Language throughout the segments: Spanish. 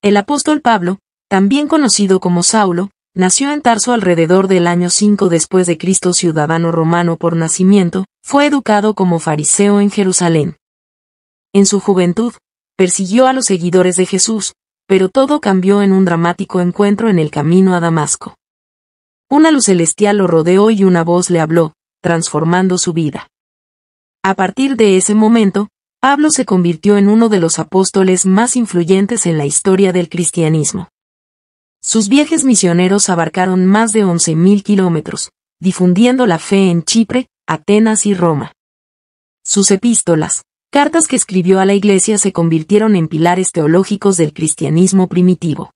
El apóstol Pablo, también conocido como Saulo, nació en Tarso alrededor del año 5 después de Cristo, ciudadano romano por nacimiento, fue educado como fariseo en Jerusalén. En su juventud, persiguió a los seguidores de Jesús, pero todo cambió en un dramático encuentro en el camino a Damasco. Una luz celestial lo rodeó y una voz le habló, transformando su vida. A partir de ese momento, Pablo se convirtió en uno de los apóstoles más influyentes en la historia del cristianismo. Sus viajes misioneros abarcaron más de 11.000 kilómetros, difundiendo la fe en Chipre, Atenas y Roma. Sus epístolas, cartas que escribió a la Iglesia se convirtieron en pilares teológicos del cristianismo primitivo.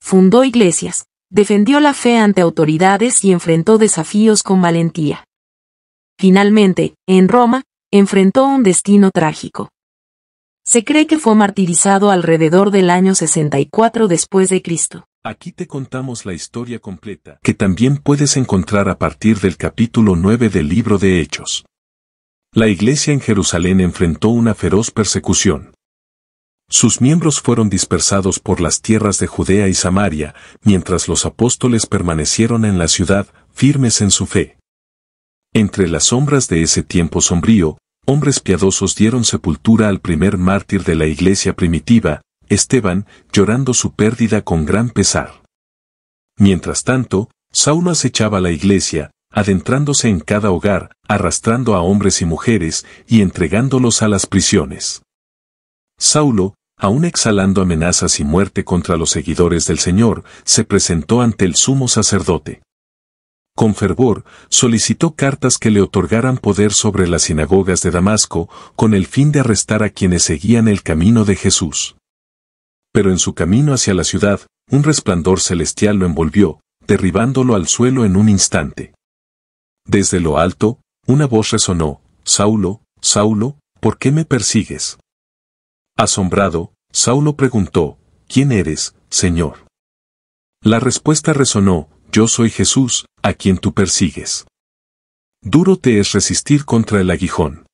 Fundó iglesias, defendió la fe ante autoridades y enfrentó desafíos con valentía. Finalmente, en Roma, enfrentó un destino trágico. Se cree que fue martirizado alrededor del año 64 después de Cristo. Aquí te contamos la historia completa, que también puedes encontrar a partir del capítulo 9 del libro de Hechos. La iglesia en Jerusalén enfrentó una feroz persecución. Sus miembros fueron dispersados por las tierras de Judea y Samaria, mientras los apóstoles permanecieron en la ciudad, firmes en su fe. Entre las sombras de ese tiempo sombrío, hombres piadosos dieron sepultura al primer mártir de la iglesia primitiva, Esteban, llorando su pérdida con gran pesar. Mientras tanto, Saulo acechaba la iglesia, adentrándose en cada hogar, arrastrando a hombres y mujeres, y entregándolos a las prisiones. Saulo, aún exhalando amenazas y muerte contra los seguidores del Señor, se presentó ante el sumo sacerdote. Con fervor, solicitó cartas que le otorgaran poder sobre las sinagogas de Damasco, con el fin de arrestar a quienes seguían el camino de Jesús. Pero en su camino hacia la ciudad, un resplandor celestial lo envolvió, derribándolo al suelo en un instante. Desde lo alto, una voz resonó, Saulo, Saulo, ¿por qué me persigues? Asombrado, Saulo preguntó, ¿quién eres, Señor? La respuesta resonó, yo soy Jesús, a quien tú persigues. Duro te es resistir contra el aguijón.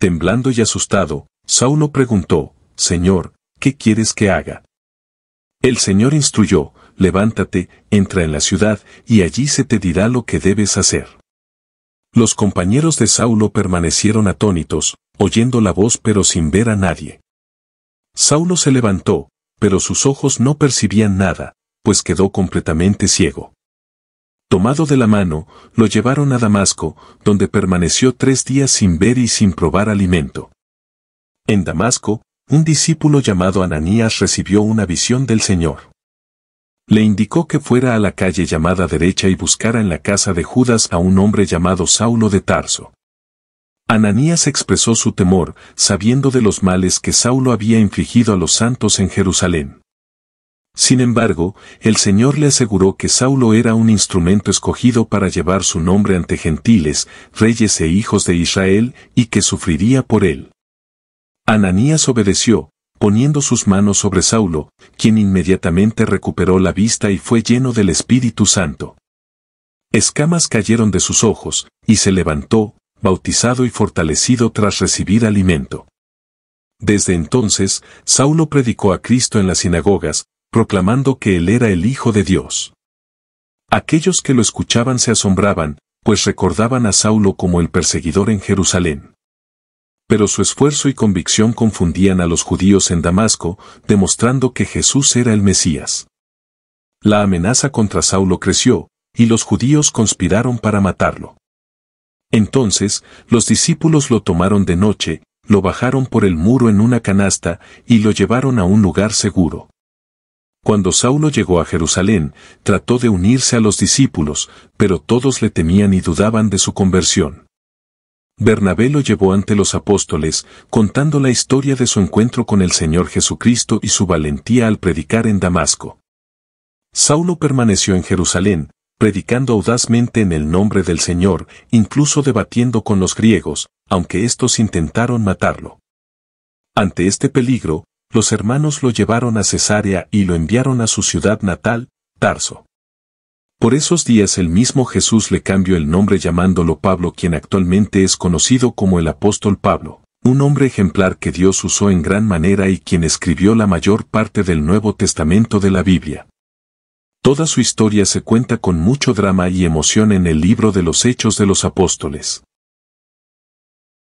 Temblando y asustado, Saulo preguntó, Señor, ¿qué quieres que haga? El Señor instruyó, levántate, entra en la ciudad, y allí se te dirá lo que debes hacer. Los compañeros de Saulo permanecieron atónitos, oyendo la voz pero sin ver a nadie. Saulo se levantó, pero sus ojos no percibían nada, pues quedó completamente ciego. Tomado de la mano, lo llevaron a Damasco, donde permaneció tres días sin ver y sin probar alimento. En Damasco, un discípulo llamado Ananías recibió una visión del Señor. Le indicó que fuera a la calle llamada derecha y buscara en la casa de Judas a un hombre llamado Saulo de Tarso. Ananías expresó su temor, sabiendo de los males que Saulo había infligido a los santos en Jerusalén. Sin embargo, el Señor le aseguró que Saulo era un instrumento escogido para llevar su nombre ante gentiles, reyes e hijos de Israel, y que sufriría por él. Ananías obedeció, poniendo sus manos sobre Saulo, quien inmediatamente recuperó la vista y fue lleno del Espíritu Santo. Escamas cayeron de sus ojos, y se levantó, bautizado y fortalecido tras recibir alimento. Desde entonces, Saulo predicó a Cristo en las sinagogas, proclamando que él era el Hijo de Dios. Aquellos que lo escuchaban se asombraban, pues recordaban a Saulo como el perseguidor en Jerusalén. Pero su esfuerzo y convicción confundían a los judíos en Damasco, demostrando que Jesús era el Mesías. La amenaza contra Saulo creció, y los judíos conspiraron para matarlo. Entonces, los discípulos lo tomaron de noche, lo bajaron por el muro en una canasta y lo llevaron a un lugar seguro. Cuando Saulo llegó a Jerusalén, trató de unirse a los discípulos, pero todos le temían y dudaban de su conversión. Bernabé lo llevó ante los apóstoles, contando la historia de su encuentro con el Señor Jesucristo y su valentía al predicar en Damasco. Saulo permaneció en Jerusalén, predicando audazmente en el nombre del Señor, incluso debatiendo con los griegos, aunque estos intentaron matarlo. Ante este peligro, los hermanos lo llevaron a Cesarea y lo enviaron a su ciudad natal, Tarso. Por esos días el mismo Jesús le cambió el nombre llamándolo Pablo quien actualmente es conocido como el apóstol Pablo, un hombre ejemplar que Dios usó en gran manera y quien escribió la mayor parte del Nuevo Testamento de la Biblia. Toda su historia se cuenta con mucho drama y emoción en el libro de los Hechos de los Apóstoles.